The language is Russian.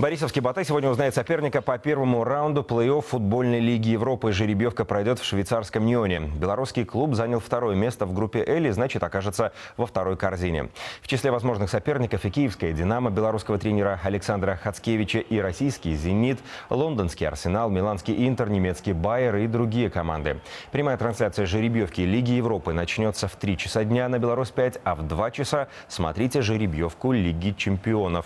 Борисовский Батай сегодня узнает соперника по первому раунду плей-офф футбольной лиги Европы. Жеребьевка пройдет в швейцарском Ньоне. Белорусский клуб занял второе место в группе Эли, значит окажется во второй корзине. В числе возможных соперников и киевская «Динамо» белорусского тренера Александра Хацкевича и российский «Зенит», лондонский «Арсенал», миланский «Интер», немецкий «Байер» и другие команды. Прямая трансляция жеребьевки Лиги Европы начнется в 3 часа дня на «Беларусь-5», а в 2 часа смотрите жеребьевку Лиги чемпионов.